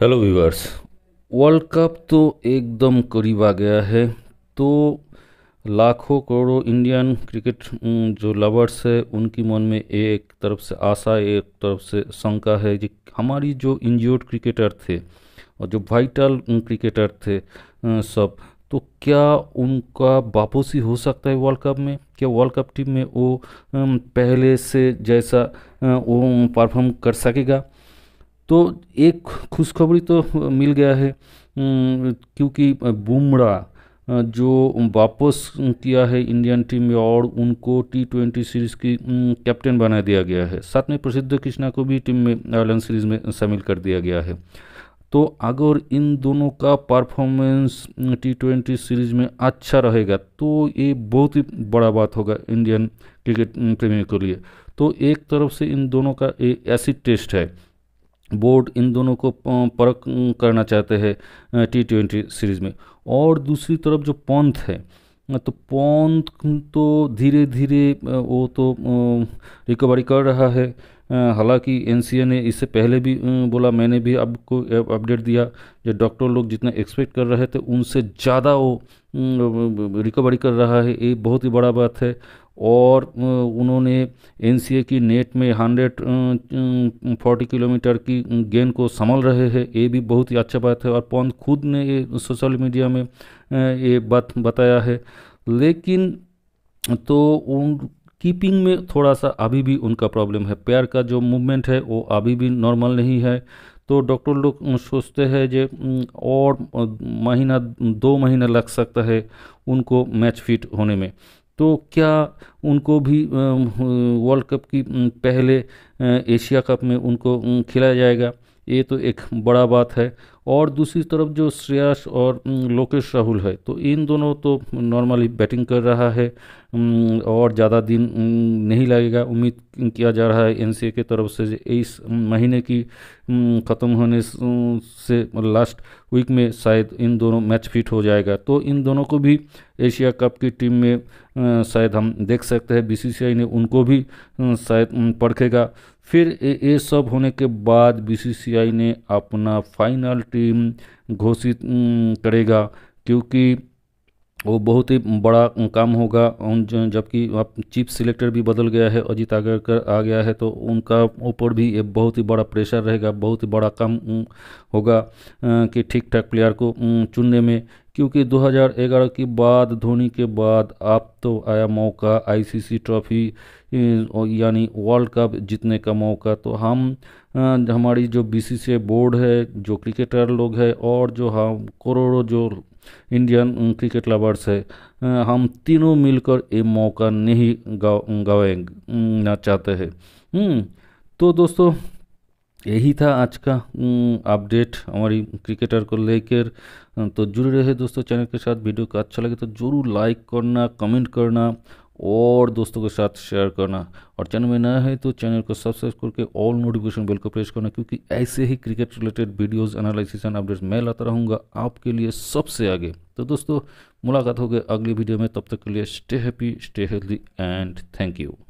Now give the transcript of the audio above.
hello viewers world cup तो एकदम करीब आ गया है तो लाखों करोड़ों इंडियन क्रिकेट जो लवर्स है उनकी मन में एक तरफ से आशा एक तरफ से शंका है कि हमारी जो इंजर्ड क्रिकेटर थे और जो वाइटल क्रिकेटर थे सब तो क्या उनका वापसी हो सकता है वर्ल्ड कप में क्या वर्ल्ड कप टीम में वो पहले से जैसा वो परफॉर्म कर सकेगा तो एक खुशखबरी तो मिल गया है क्योंकि बुमराह जो वापस किया है इंडियन टीम में और उनको टी ट्वेंटी सीरीज़ की कैप्टन बना दिया गया है साथ में प्रसिद्ध कृष्णा को भी टीम में आयरलैंड सीरीज़ में शामिल कर दिया गया है तो अगर इन दोनों का परफॉर्मेंस टी ट्वेंटी सीरीज में अच्छा रहेगा तो ये बहुत ही बड़ा बात होगा इंडियन क्रिकेट प्रेमियों के लिए तो एक तरफ से इन दोनों का ऐसी टेस्ट है बोर्ड इन दोनों को परख करना चाहते हैं टी ट्वेंटी सीरीज़ में और दूसरी तरफ जो पंथ है तो पंथ तो धीरे धीरे वो तो रिकवरी कर रहा है हालांकि एन ने इससे पहले भी बोला मैंने भी आपको अपडेट दिया जो डॉक्टर लोग जितना एक्सपेक्ट कर रहे थे उनसे ज़्यादा वो रिकवरी कर रहा है ये बहुत ही बड़ा बात है और उन्होंने एन की नेट में हंड्रेड फोर्टी किलोमीटर की गेंद को संभाल रहे हैं ये भी बहुत ही अच्छा बात है और पॉन्त खुद ने ये सोशल मीडिया में ये बात बताया है लेकिन तो उन कीपिंग में थोड़ा सा अभी भी उनका प्रॉब्लम है पैर का जो मूवमेंट है वो अभी भी नॉर्मल नहीं है तो डॉक्टर लोग सोचते हैं जे और महीना दो महीना लग सकता है उनको मैच फिट होने में तो क्या उनको भी वर्ल्ड कप की पहले एशिया कप में उनको खिलाया जाएगा ये तो एक बड़ा बात है और दूसरी तरफ जो श्रेयस और लोकेश राहुल है तो इन दोनों तो नॉर्मली बैटिंग कर रहा है और ज़्यादा दिन नहीं लगेगा उम्मीद किया जा रहा है एन के तरफ से इस महीने की ख़त्म होने से लास्ट वीक में शायद इन दोनों मैच फिट हो जाएगा तो इन दोनों को भी एशिया कप की टीम में शायद हम देख सकते हैं बीसीसीआई ने उनको भी शायद परखेगा फिर ये सब होने के बाद बीसीसीआई ने अपना फाइनल हम्म, घोषित हम्म, करेगा क्योंकि वो बहुत ही बड़ा काम होगा उन जबकि आप चीफ सिलेक्टर भी बदल गया है अजीत आगरकर आ गया है तो उनका ऊपर भी एक बहुत ही बड़ा प्रेशर रहेगा बहुत ही बड़ा काम होगा कि ठीक ठाक प्लेयर को चुनने में क्योंकि 2011 के बाद धोनी के बाद आप तो आया मौका आईसीसी ट्रॉफी यानी वर्ल्ड कप जीतने का मौका तो हम हमारी जो बीसीसीआई बोर्ड है जो क्रिकेटर लोग हैं और जो हम करोड़ों जो इंडियन क्रिकेट लवर्स है uh, हम तीनों मिलकर ये मौका नहीं गवाना uh, चाहते हैं hmm, तो दोस्तों यही था आज का अपडेट uh, हमारी क्रिकेटर को लेकर तो जुड़े रहे दोस्तों चैनल के साथ वीडियो को अच्छा लगे तो ज़रूर लाइक करना कमेंट करना और दोस्तों के साथ शेयर करना और चैनल में नया है तो चैनल को सब्सक्राइब करके ऑल नोटिफिकेशन बेल को प्रेस करना क्योंकि ऐसे ही cricket related videos analysis and updates मैं लाता रहूँगा आपके लिए सबसे आगे तो दोस्तों मुलाकात होगी अगली वीडियो में तब तक के लिए stay happy stay healthy and thank you